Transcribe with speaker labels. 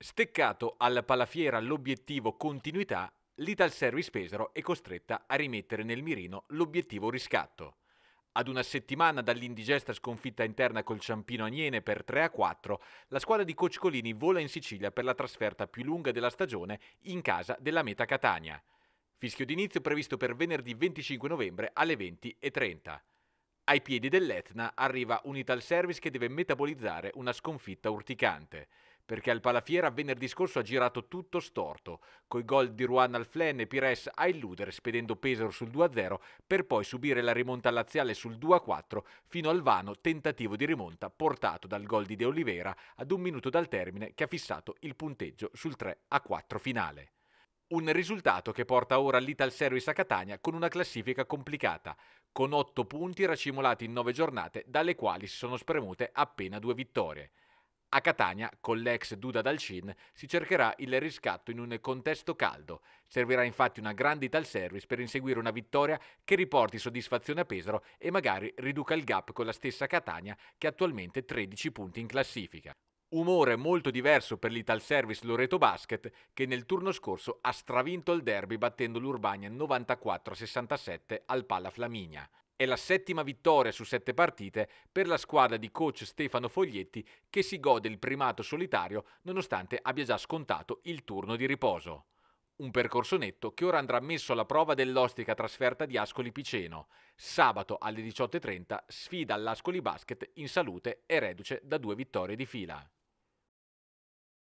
Speaker 1: Steccato alla palafiera l'obiettivo continuità, l'Ital Service Pesaro è costretta a rimettere nel mirino l'obiettivo riscatto. Ad una settimana dall'indigesta sconfitta interna col Ciampino Aniene per 3 4, la squadra di Coccolini vola in Sicilia per la trasferta più lunga della stagione in casa della meta Catania. Fischio d'inizio previsto per venerdì 25 novembre alle 20.30. Ai piedi dell'Etna arriva un Ital Service che deve metabolizzare una sconfitta urticante perché al Palafiera venerdì scorso ha girato tutto storto, coi gol di Ruan al Flen e Pires a illudere spedendo Pesaro sul 2-0 per poi subire la rimonta laziale sul 2-4 fino al vano tentativo di rimonta portato dal gol di De Oliveira ad un minuto dal termine che ha fissato il punteggio sul 3-4 finale. Un risultato che porta ora l'Ital Service a Catania con una classifica complicata, con otto punti racimolati in nove giornate dalle quali si sono spremute appena due vittorie. A Catania, con l'ex Duda Dalcin, si cercherà il riscatto in un contesto caldo. Servirà infatti una grande Ital Service per inseguire una vittoria che riporti soddisfazione a Pesaro e magari riduca il gap con la stessa Catania che attualmente 13 punti in classifica. Umore molto diverso per l'Ital Service Loreto Basket che nel turno scorso ha stravinto il derby battendo l'Urbania 94-67 al Palla Flaminia. È la settima vittoria su sette partite per la squadra di coach Stefano Foglietti che si gode il primato solitario nonostante abbia già scontato il turno di riposo. Un percorso netto che ora andrà messo alla prova dell'ostica trasferta di Ascoli Piceno. Sabato alle 18.30 sfida l'Ascoli Basket in salute e reduce da due vittorie di fila.